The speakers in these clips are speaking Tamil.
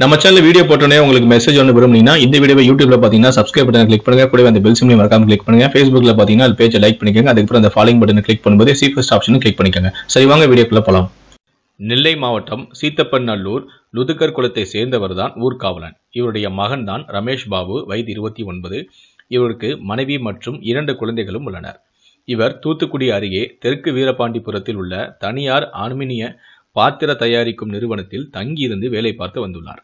நம்ம சேனல் வீடியோ போட்டோன்னே உங்களுக்கு மெசேஜ் ஒன்று விரும்புனீங்கன்னா இந்த வீடியோ யூடியூப்ல பார்த்தீங்கன்னா சப்ஸ்கிரைப் பட்டன் கிளிக் பண்ணுங்க கூட அந்த பெல் சிம்லையும் மறக்காம கிளிக் பண்ணுங்க ஃபேஸ்புக்ல பார்த்தீங்கன்னா அது பேஜை லைக் பண்ணிக்கோங்க அதுக்கப்புறம் அந்த ஃபாலோ பட்டன் கிளிக் பண்ணும்போது சீஃபஸ்ட் ஆப்ஷன் கிளிக் பண்ணிக்கோங்க சரி வாங்க வீடியோக்குள்ள போலாம் நெல்லை மாவட்டம் சீத்தப்பநல்லூர் லுதுக்கர் குளத்தை சேர்ந்தவர் தான் ஊர்காவலன் இவருடைய மகன் தான் ரமேஷ் பாபு வயது இருபத்தி ஒன்பது இவருக்கு மனைவி மற்றும் இரண்டு குழந்தைகளும் உள்ளனர் இவர் தூத்துக்குடி அருகே தெற்கு வீரபாண்டிபுரத்தில் உள்ள தனியார் ஆன்மீனிய பாத்திர தயாரிக்கும் நிறுவனத்தில் தங்கியிருந்து வேலை பார்த்து வந்துள்ளார்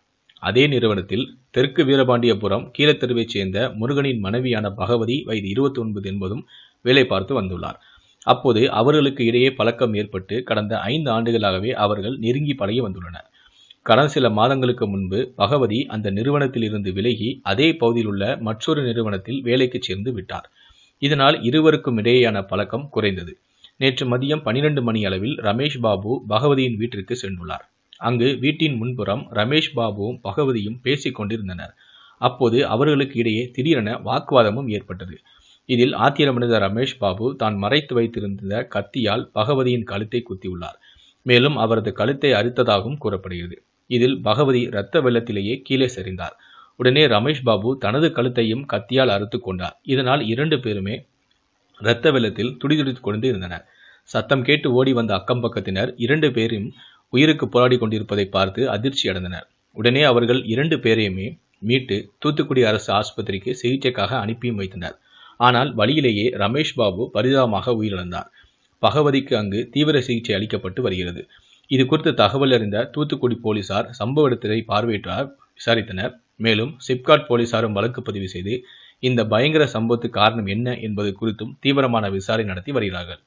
அதே நிறுவனத்தில் தெற்கு வீரபாண்டியபுரம் கீழத்தெருவைச் சேர்ந்த முருகனின் மனைவியான பகவதி வயது இருபத்தி ஒன்பது என்பதும் வேலை பார்த்து வந்துள்ளார் அப்போது அவர்களுக்கு இடையே பழக்கம் ஏற்பட்டு கடந்த ஐந்து ஆண்டுகளாகவே அவர்கள் நெருங்கி பழகி வந்துள்ளனர் கடந்த சில மாதங்களுக்கு முன்பு பகவதி அந்த நிறுவனத்தில் இருந்து விலகி அதே பகுதியில் உள்ள மற்றொரு நிறுவனத்தில் வேலைக்கு சேர்ந்து விட்டார் இதனால் இருவருக்கும் இடையேயான பழக்கம் குறைந்தது நேற்று மதியம் பனிரெண்டு மணி அளவில் ரமேஷ் பாபு பகவதியின் வீட்டிற்கு சென்றுள்ளார் அங்கு வீட்டின் முன்புறம் ரமேஷ் பாபுவும் பகவதியும் பேசிக் கொண்டிருந்தனர் அப்போது அவர்களுக்கு இடையே திடீரென வாக்குவாதமும் ஏற்பட்டது இதில் ஆத்திரமடைந்த ரமேஷ் பாபு தான் மறைத்து வைத்திருந்த கத்தியால் பகவதியின் கழுத்தை குத்தியுள்ளார் மேலும் அவரது கழுத்தை அறுத்ததாகவும் கூறப்படுகிறது இதில் பகவதி இரத்த வெள்ளத்திலேயே கீழே சரிந்தார் உடனே ரமேஷ் பாபு தனது கழுத்தையும் கத்தியால் அறுத்து கொண்டார் இதனால் இரண்டு பேருமே இரத்த வெள்ளத்தில் துடிதுடித்துக் கொண்டு இருந்தனர் சத்தம் கேட்டு ஓடி வந்த அக்கம் பக்கத்தினர் இரண்டு பேரும் உயிருக்கு போராடி கொண்டிருப்பதை பார்த்து அதிர்ச்சி அடைந்தனர் உடனே அவர்கள் இரண்டு பேரையுமே மீட்டு தூத்துக்குடி அரசு ஆஸ்பத்திரிக்கு சிகிச்சைக்காக அனுப்பியும் வைத்தனர் ஆனால் வழியிலேயே ரமேஷ் பாபு பரிதாபமாக உயிரிழந்தார் பகவதிக்கு அங்கு தீவிர சிகிச்சை அளிக்கப்பட்டு வருகிறது இது குறித்து தகவல் அறிந்த தூத்துக்குடி போலீசார் சம்பவ இடத்தை பார்வையிட்டார் விசாரித்தனர் மேலும் சிப்காட் போலீசாரும் வழக்கு பதிவு செய்து இந்த பயங்கர சம்பவத்துக்கு காரணம் என்ன என்பது குறித்தும் தீவிரமான விசாரணை நடத்தி வருகிறார்கள்